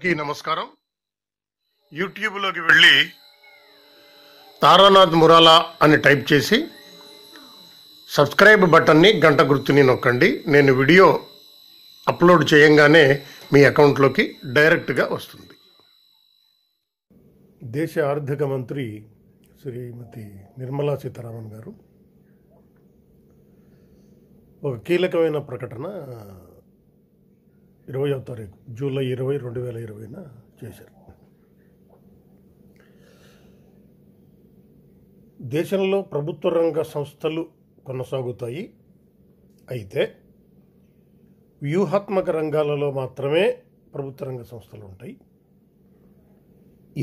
అందరికీ నమస్కారం యూట్యూబ్లోకి వెళ్ళి తారానాథ్ మురాలా అని టైప్ చేసి సబ్స్క్రైబ్ బటన్ని గంట గుర్తుని నొక్కండి నేను వీడియో అప్లోడ్ చేయంగానే మీ అకౌంట్లోకి డైరెక్ట్గా వస్తుంది దేశ ఆర్థిక మంత్రి శ్రీమతి నిర్మలా సీతారామన్ గారు ఒక కీలకమైన ప్రకటన ఇరవయో తారీఖు జూలై ఇరవై రెండు వేల ఇరవైన చేశారు దేశంలో ప్రభుత్వ రంగ సంస్థలు కొనసాగుతాయి అయితే వ్యూహాత్మక రంగాలలో మాత్రమే ప్రభుత్వ రంగ సంస్థలు ఉంటాయి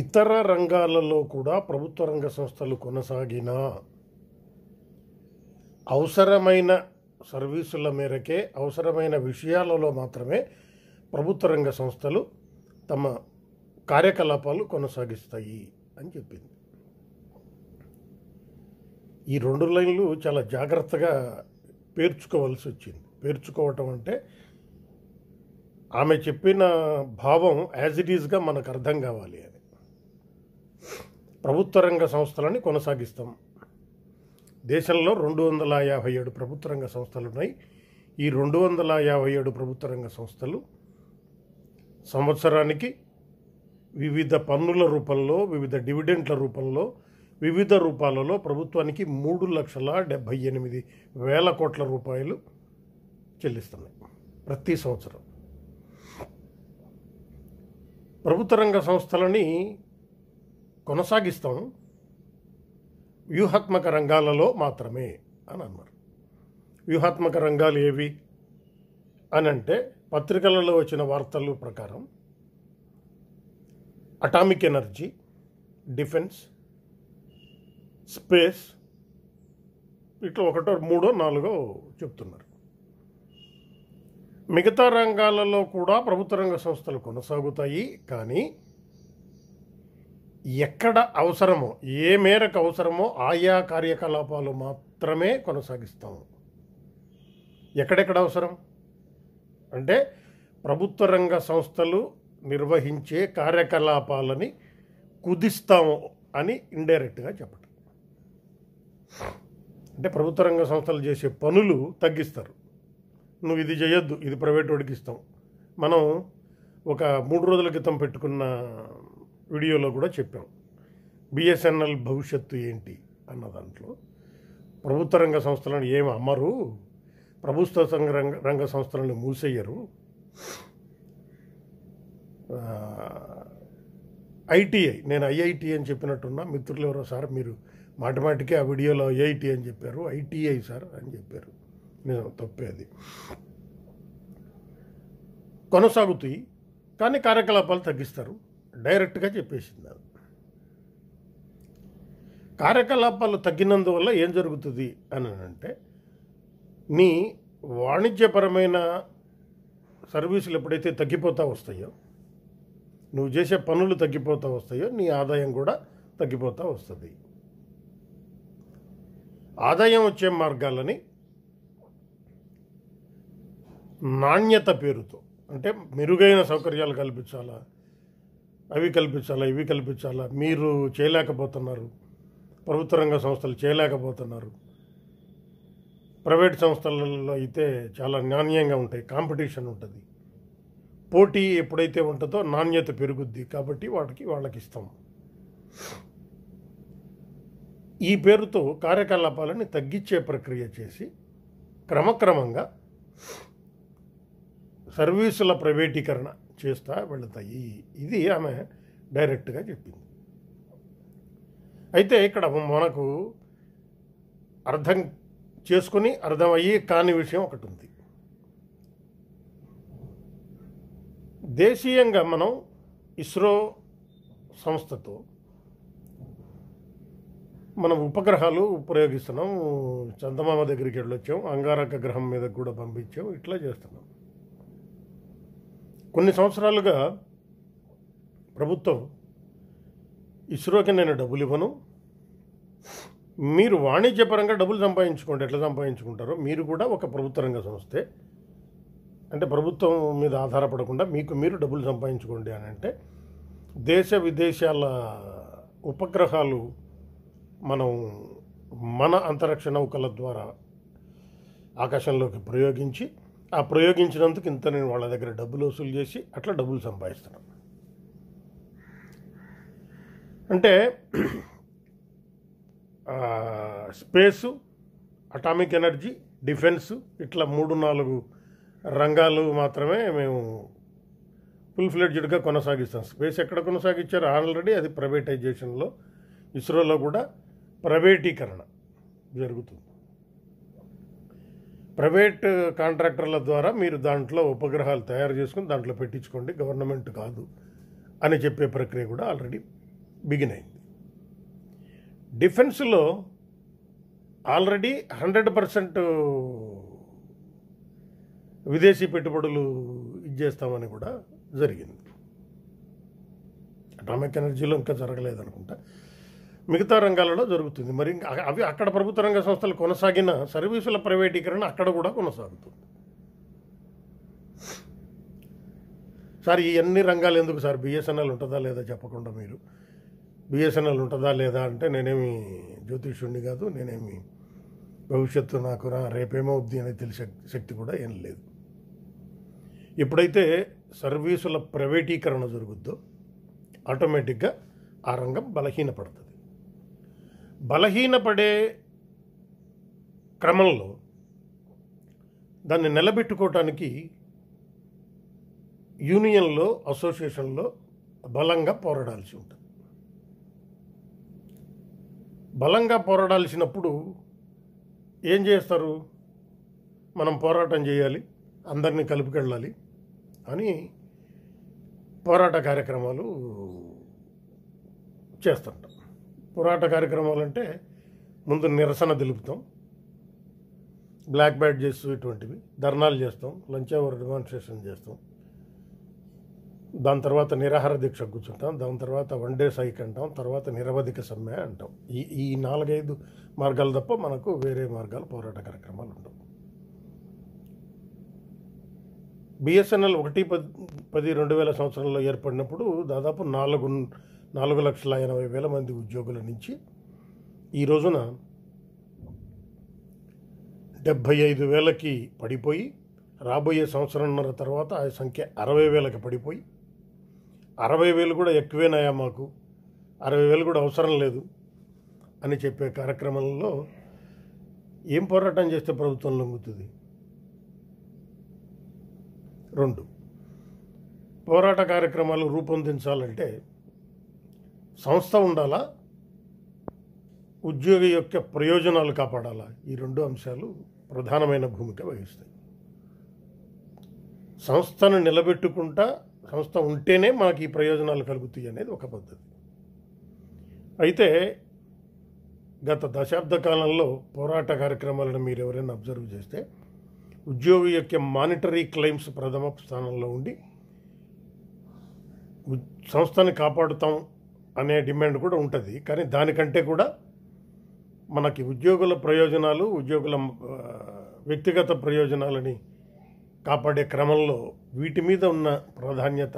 ఇతర రంగాలలో కూడా ప్రభుత్వ రంగ సంస్థలు కొనసాగినా అవసరమైన సర్వీసుల మేరకే అవసరమైన విషయాలలో మాత్రమే ప్రభుత్వ రంగ సంస్థలు తమ కార్యకలాపాలు కొనసాగిస్తాయి అని చెప్పింది ఈ రెండు లైన్లు చాలా జాగ్రత్తగా పేర్చుకోవాల్సి వచ్చింది పేర్చుకోవటం అంటే ఆమె చెప్పిన భావం యాజ్ ఇట్ ఈజ్గా మనకు అర్థం కావాలి అని ప్రభుత్వ రంగ సంస్థలని కొనసాగిస్తాం దేశంలో రెండు వందల యాభై ఏడు ప్రభుత్వ రంగ సంస్థలు ఉన్నాయి ఈ రెండు వందల యాభై ఏడు ప్రభుత్వ రంగ సంస్థలు సంవత్సరానికి వివిధ పన్నుల రూపంలో వివిధ డివిడెంట్ల రూపంలో వివిధ రూపాలలో ప్రభుత్వానికి మూడు లక్షల డెబ్భై ఎనిమిది వేల కోట్ల రూపాయలు చెల్లిస్తున్నాయి ప్రతి సంవత్సరం ప్రభుత్వ రంగ సంస్థలని కొనసాగిస్తాం వ్యూహాత్మక రంగాలలో మాత్రమే అని అన్నారు వ్యూహాత్మక రంగాలు ఏవి అని అంటే పత్రికలలో వచ్చిన వార్తలు ప్రకారం అటామిక్ ఎనర్జీ డిఫెన్స్ స్పేస్ ఇట్లా ఒకటో మూడో నాలుగో చెప్తున్నారు మిగతా రంగాలలో కూడా ప్రభుత్వ రంగ సంస్థలు కొనసాగుతాయి కానీ ఎక్కడ అవసరమో ఏ మేరకు అవసరమో ఆయా కార్యకలాపాలు మాత్రమే కొనసాగిస్తాము ఎక్కడెక్కడ అవసరం అంటే ప్రభుత్వ రంగ సంస్థలు నిర్వహించే కార్యకలాపాలని కుదిస్తాము అని ఇండైరెక్ట్గా చెప్పడం అంటే ప్రభుత్వ రంగ సంస్థలు చేసే పనులు తగ్గిస్తారు నువ్వు ఇది చేయొద్దు ఇది ప్రైవేట్ వాడికి ఇస్తాం మనం ఒక మూడు రోజుల క్రితం పెట్టుకున్న వీడియోలో కూడా చెప్పాం బిఎస్ఎన్ఎల్ భవిష్యత్తు ఏంటి అన్న దాంట్లో ప్రభుత్వ రంగ సంస్థలను ఏమి అమ్మరు ప్రభుత్వ సంఘ రంగ రంగ సంస్థలను మూసేయరు ఐటీఐ నేను ఐఐటి అని చెప్పినట్టున్నా మిత్రులు ఎవరో సార్ మీరు మాటమాటికే ఆ వీడియోలో ఐఐటి అని చెప్పారు ఐటీఐ సార్ అని చెప్పారు నేను తప్పే అది కొనసాగుతాయి కానీ కార్యకలాపాలు తగ్గిస్తారు డైరెక్ట్గా చెప్పేసింది కార్యకలాపాలు తగ్గినందువల్ల ఏం జరుగుతుంది అని అంటే మీ వాణిజ్యపరమైన సర్వీసులు ఎప్పుడైతే తగ్గిపోతూ వస్తాయో నువ్వు చేసే పనులు తగ్గిపోతూ వస్తాయో నీ ఆదాయం కూడా తగ్గిపోతూ వస్తుంది ఆదాయం వచ్చే మార్గాలని నాణ్యత పేరుతో అంటే మెరుగైన సౌకర్యాలు కల్పించాలా అవి కల్పించాలా ఇవి కల్పించాలా మీరు చేయలేకపోతున్నారు ప్రభుత్వ రంగ సంస్థలు చేయలేకపోతున్నారు ప్రైవేట్ సంస్థలలో అయితే చాలా నాణ్యంగా ఉంటాయి కాంపిటీషన్ ఉంటుంది పోటీ ఎప్పుడైతే ఉంటుందో నాణ్యత పెరుగుద్ది కాబట్టి వాటికి వాళ్ళకి ఇస్తాం ఈ పేరుతో కార్యకలాపాలని తగ్గించే ప్రక్రియ చేసి క్రమక్రమంగా సర్వీసుల ప్రైవేటీకరణ చేస్తూ వెళతాయి ఇది ఆమె డైరెక్ట్గా చెప్పింది అయితే ఇక్కడ మనకు అర్థం చేసుకుని అర్థమయ్యే కాని విషయం ఒకటి ఉంది దేశీయంగా మనం ఇస్రో సంస్థతో మనం ఉపగ్రహాలు ప్రయోగిస్తున్నాం చందమామ దగ్గరికి వెళ్ళొచ్చాం అంగారక గ్రహం మీద కూడా పంపించాం ఇట్లా చేస్తున్నాం కొన్ని సంవత్సరాలుగా ప్రభుత్వం ఇస్రోకి నేను డబ్బులు ఇవ్వను మీరు వాణిజ్యపరంగా డబ్బులు సంపాదించుకోండి ఎట్లా సంపాదించుకుంటారో మీరు కూడా ఒక ప్రభుత్వ రంగ సంస్థే అంటే ప్రభుత్వం మీద ఆధారపడకుండా మీకు మీరు డబ్బులు సంపాదించుకోండి అని అంటే దేశ విదేశాల ఉపగ్రహాలు మనం మన అంతరిక్ష నౌకల ద్వారా ఆకాశంలోకి ప్రయోగించి ఆ ప్రయోగించినందుకు ఇంత నేను వాళ్ళ దగ్గర డబ్బులు వసూలు చేసి అట్లా డబ్బులు సంపాదిస్తున్నాను అంటే స్పేసు అటామిక్ ఎనర్జీ డిఫెన్సు ఇట్లా మూడు నాలుగు రంగాలు మాత్రమే మేము ఫుల్ ఫ్లెడ్జ్డ్గా కొనసాగిస్తాం స్పేస్ ఎక్కడ కొనసాగించారు ఆల్రెడీ అది ప్రైవేటైజేషన్లో ఇస్రోలో కూడా ప్రైవేటీకరణ జరుగుతుంది ప్రైవేట్ కాంట్రాక్టర్ల ద్వారా మీరు దాంట్లో ఉపగ్రహాలు తయారు చేసుకుని దాంట్లో పెట్టించుకోండి గవర్నమెంట్ కాదు అని చెప్పే ప్రక్రియ కూడా ఆల్రెడీ బిగిన్ అయింది డిఫెన్స్లో ఆల్రెడీ హండ్రెడ్ పర్సెంట్ విదేశీ పెట్టుబడులు ఇచ్చేస్తామని కూడా జరిగింది అటామిక్ ఎనర్జీలో ఇంకా జరగలేదనుకుంటా మిగతా రంగాలలో జరుగుతుంది మరి అవి అక్కడ ప్రభుత్వ రంగ సంస్థలు కొనసాగిన సర్వీసుల ప్రైవేటీకరణ అక్కడ కూడా కొనసాగుతుంది సార్ ఈ అన్ని రంగాలు ఎందుకు సార్ బిఎస్ఎన్ఎల్ ఉంటుందా లేదా చెప్పకుండా మీరు బిఎస్ఎన్ఎల్ ఉంటుందా లేదా అంటే నేనేమి జ్యోతిష్యుడిని కాదు నేనేమి భవిష్యత్తు నాకు రా రేపేమవుద్ది అనేది తెలిసే శక్తి కూడా ఏం లేదు ఎప్పుడైతే సర్వీసుల ప్రైవేటీకరణ జరుగుద్దో ఆటోమేటిక్గా ఆ రంగం బలహీనపడుతుంది బలహీనపడే క్రమంలో దాన్ని నిలబెట్టుకోవటానికి యూనియన్లో అసోసియేషన్లో బలంగా పోరాడాల్సి ఉంటుంది బలంగా పోరాడాల్సినప్పుడు ఏం చేస్తారు మనం పోరాటం చేయాలి అందరినీ కలుపుకెళ్ళాలి అని పోరాట కార్యక్రమాలు చేస్తుంటాం పోరాట కార్యక్రమాలు అంటే ముందు నిరసన తెలుపుతాం బ్లాక్ బ్యాట్ చేస్తూ ఇటువంటివి ధర్నాలు చేస్తాం లంచ్ అవర్ డిమాన్స్ట్రేషన్ చేస్తాం దాని తర్వాత నిరాహార దీక్ష కూర్చుంటాం దాని తర్వాత వన్ డే సైక్ అంటాం తర్వాత నిరవధిక సమ్మె అంటాం ఈ ఈ నాలుగైదు మార్గాలు తప్ప మనకు వేరే మార్గాలు పోరాట కార్యక్రమాలు ఉండవు బిఎస్ఎన్ఎల్ ఒకటి పది పది రెండు వేల సంవత్సరంలో ఏర్పడినప్పుడు దాదాపు నాలుగు నాలుగు లక్షల ఎనభై వేల మంది ఉద్యోగుల నుంచి ఈ రోజున డెబ్భై ఐదు వేలకి పడిపోయి రాబోయే సంవత్సరంన్నర తర్వాత ఆ సంఖ్య అరవై వేలకు పడిపోయి అరవై వేలు కూడా ఎక్కువేనాయా మాకు అరవై వేలు కూడా అవసరం లేదు అని చెప్పే కార్యక్రమంలో ఏం పోరాటం చేస్తే ప్రభుత్వం లొంగుతుంది రెండు పోరాట కార్యక్రమాలు రూపొందించాలంటే సంస్థ ఉండాలా ఉద్యోగి యొక్క ప్రయోజనాలు కాపాడాలా ఈ రెండు అంశాలు ప్రధానమైన భూమిక వహిస్తాయి సంస్థను నిలబెట్టుకుంటా సంస్థ ఉంటేనే మనకి ఈ ప్రయోజనాలు కలుగుతాయి అనేది ఒక పద్ధతి అయితే గత దశాబ్ద కాలంలో పోరాట కార్యక్రమాలను మీరు ఎవరైనా అబ్జర్వ్ చేస్తే ఉద్యోగి యొక్క మానిటరీ క్లెయిమ్స్ ప్రథమ స్థానంలో ఉండి సంస్థని కాపాడుతాం అనే డిమాండ్ కూడా ఉంటుంది కానీ దానికంటే కూడా మనకి ఉద్యోగుల ప్రయోజనాలు ఉద్యోగుల వ్యక్తిగత ప్రయోజనాలని కాపాడే క్రమంలో వీటి మీద ఉన్న ప్రాధాన్యత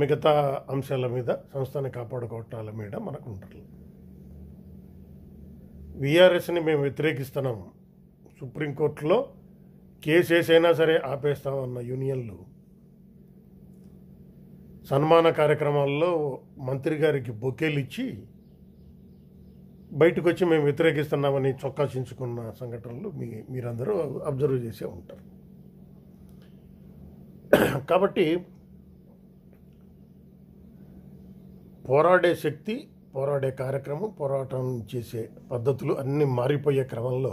మిగతా అంశాల మీద సంస్థని కాపాడుకోవటాల మీద మనకు ఉంటుంది విఆర్ఎస్ని మేము వ్యతిరేకిస్తున్నాం సుప్రీంకోర్టులో కేసు వేసైనా సరే ఆపేస్తామన్న యూనియన్లు సన్మాన కార్యక్రమాల్లో మంత్రి గారికి బొకేలు ఇచ్చి బయటకు వచ్చి మేము వ్యతిరేకిస్తున్నామని చొక్కాసించుకున్న సంఘటనలు మీ మీరందరూ అబ్జర్వ్ చేసే ఉంటారు కాబట్టి పోరాడే శక్తి పోరాడే కార్యక్రమం పోరాటం చేసే పద్ధతులు అన్నీ మారిపోయే క్రమంలో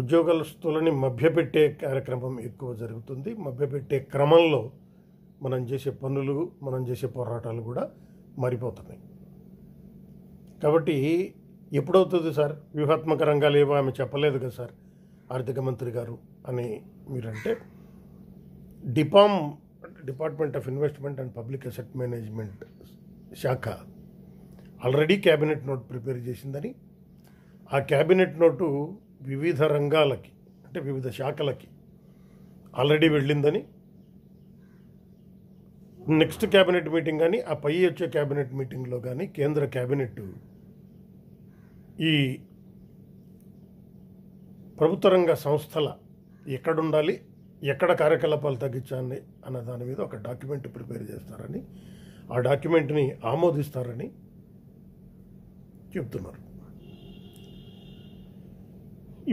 ఉద్యోగస్తులని మభ్యపెట్టే కార్యక్రమం ఎక్కువ జరుగుతుంది మభ్యపెట్టే క్రమంలో మనం చేసే పనులు మనం చేసే పోరాటాలు కూడా మారిపోతున్నాయి కాబట్టి ఎప్పుడవుతుంది సార్ వ్యూహాత్మక రంగాలు ఏవో ఆమె చెప్పలేదు కదా సార్ ఆర్థిక మంత్రి గారు అని మీరంటే DIPAM department of investment and public asset management శాఖ ఆల్రెడీ క్యాబినెట్ నోట్ ప్రిపేర్ చేసిందని ఆ క్యాబినెట్ నోటు వివిధ రంగాలకి అంటే వివిధ శాఖలకి ఆల్రెడీ వెళ్ళిందని నెక్స్ట్ క్యాబినెట్ మీటింగ్ కానీ ఆ పై వచ్చే క్యాబినెట్ మీటింగ్లో కానీ కేంద్ర క్యాబినెట్ ఈ ప్రభుత్వ రంగ సంస్థల ఎక్కడ ఉండాలి ఎక్కడ కార్యకలాపాలు తగ్గించాలి అన్న దాని మీద ఒక డాక్యుమెంట్ ప్రిపేర్ చేస్తారని ఆ డాక్యుమెంట్ని ఆమోదిస్తారని చెప్తున్నారు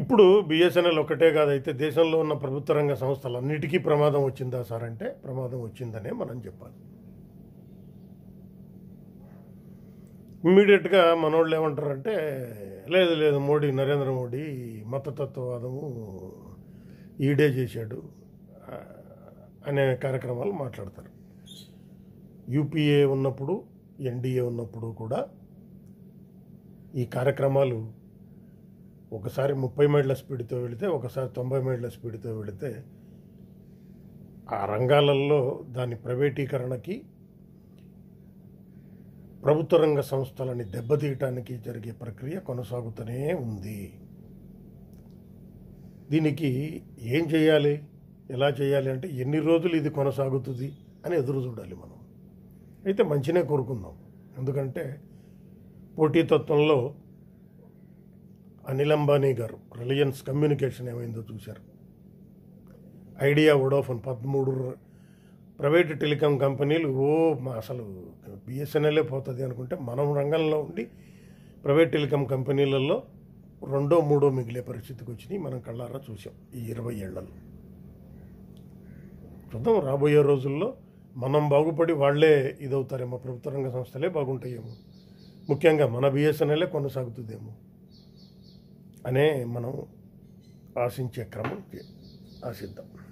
ఇప్పుడు బిఎస్ఎన్ఎల్ ఒకటే కాదైతే దేశంలో ఉన్న ప్రభుత్వ రంగ సంస్థలన్నిటికీ ప్రమాదం వచ్చిందా సార్ అంటే ప్రమాదం వచ్చిందనే మనం చెప్పాలి ఇమ్మీడియట్గా మనోళ్ళు ఏమంటారంటే లేదు లేదు మోడీ నరేంద్ర మోడీ మతతత్వవాదము ఈడే చేశాడు అనే కార్యక్రమాలు మాట్లాడతారు యూపీఏ ఉన్నప్పుడు ఎన్డీఏ ఉన్నప్పుడు కూడా ఈ కార్యక్రమాలు ఒకసారి ముప్పై మైళ్ళ స్పీడ్తో వెళితే ఒకసారి తొంభై మైళ్ళ స్పీడ్తో వెళితే ఆ రంగాలలో దాని ప్రైవేటీకరణకి ప్రభుత్వ రంగ సంస్థలని దెబ్బతీయటానికి జరిగే ప్రక్రియ కొనసాగుతూనే ఉంది దీనికి ఏం చేయాలి ఎలా చేయాలి అంటే ఎన్ని రోజులు ఇది కొనసాగుతుంది అని ఎదురు చూడాలి మనం అయితే మంచినే కోరుకుందాం ఎందుకంటే పోటీతత్వంలో అనిల్ అంబానీ గారు రిలయన్స్ కమ్యూనికేషన్ ఏమైందో చూశారు ఐడియా వడోఫోన్ పదమూడు ప్రైవేట్ టెలికాం కంపెనీలు ఓ అసలు బిఎస్ఎన్ఎల్ఏ పోతుంది అనుకుంటే మనం రంగంలో ఉండి ప్రైవేట్ టెలికాం కంపెనీలలో రెండో మూడో మిగిలే పరిస్థితికి వచ్చినాయి మనం కళ్ళారా చూసాం ఈ ఇరవై ఏళ్లలో చూద్దాం రాబోయే రోజుల్లో మనం బాగుపడి వాళ్లే ఇదవుతారేమో ప్రభుత్వ రంగ సంస్థలే బాగుంటాయేమో ముఖ్యంగా మన బిఎస్ఎన్ఎల్ఏ కొనసాగుతుందేమో అనే మనం ఆశించే క్రమం ఆశిద్దాం